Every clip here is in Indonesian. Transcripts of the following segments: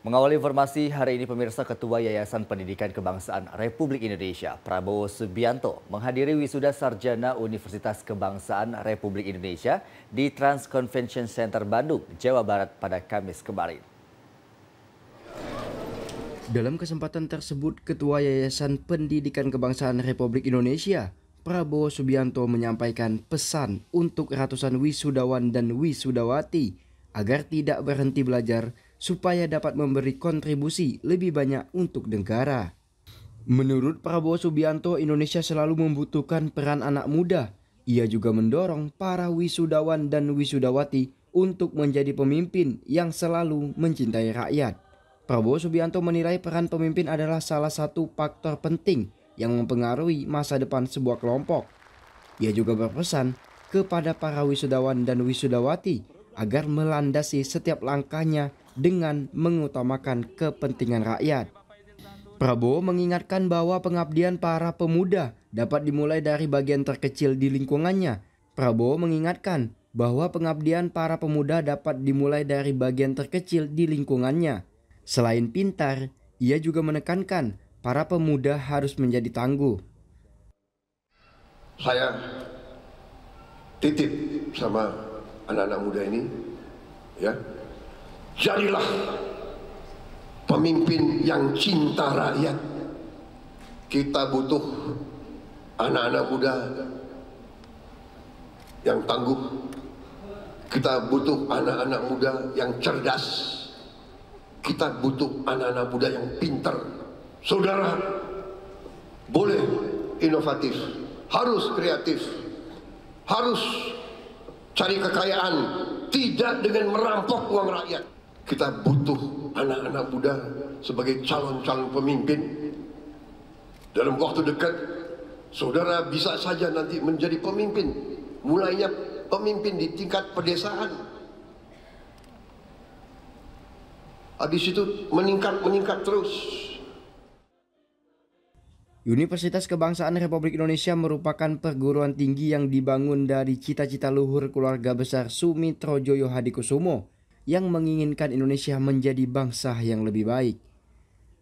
Mengawali informasi hari ini pemirsa Ketua Yayasan Pendidikan Kebangsaan Republik Indonesia Prabowo Subianto menghadiri wisuda sarjana Universitas Kebangsaan Republik Indonesia di Trans Convention Center Bandung, Jawa Barat pada Kamis kemarin. Dalam kesempatan tersebut, Ketua Yayasan Pendidikan Kebangsaan Republik Indonesia Prabowo Subianto menyampaikan pesan untuk ratusan wisudawan dan wisudawati agar tidak berhenti belajar supaya dapat memberi kontribusi lebih banyak untuk negara. Menurut Prabowo Subianto, Indonesia selalu membutuhkan peran anak muda. Ia juga mendorong para wisudawan dan wisudawati untuk menjadi pemimpin yang selalu mencintai rakyat. Prabowo Subianto menilai peran pemimpin adalah salah satu faktor penting yang mempengaruhi masa depan sebuah kelompok. Ia juga berpesan kepada para wisudawan dan wisudawati agar melandasi setiap langkahnya dengan mengutamakan kepentingan rakyat. Prabowo mengingatkan bahwa pengabdian para pemuda dapat dimulai dari bagian terkecil di lingkungannya. Prabowo mengingatkan bahwa pengabdian para pemuda dapat dimulai dari bagian terkecil di lingkungannya. Selain pintar, ia juga menekankan para pemuda harus menjadi tangguh. Saya titip sama anak-anak muda ini, ya, Jadilah pemimpin yang cinta rakyat. Kita butuh anak-anak muda yang tangguh. Kita butuh anak-anak muda yang cerdas. Kita butuh anak-anak muda yang pintar. Saudara, boleh inovatif, harus kreatif, harus cari kekayaan, tidak dengan merampok uang rakyat. Kita butuh anak-anak muda sebagai calon-calon pemimpin. Dalam waktu dekat, saudara bisa saja nanti menjadi pemimpin. Mulainya pemimpin di tingkat pedesaan. Habis itu meningkat-meningkat terus. Universitas Kebangsaan Republik Indonesia merupakan perguruan tinggi yang dibangun dari cita-cita luhur keluarga besar Sumitrojoyo Hadikusumo yang menginginkan Indonesia menjadi bangsa yang lebih baik.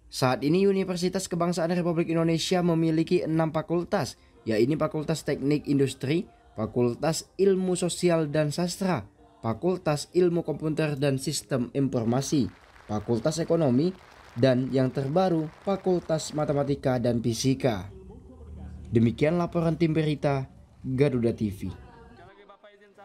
Saat ini Universitas Kebangsaan Republik Indonesia memiliki enam fakultas, yaitu Fakultas Teknik Industri, Fakultas Ilmu Sosial dan Sastra, Fakultas Ilmu Komputer dan Sistem Informasi, Fakultas Ekonomi, dan yang terbaru Fakultas Matematika dan Fisika. Demikian laporan tim berita Garuda TV.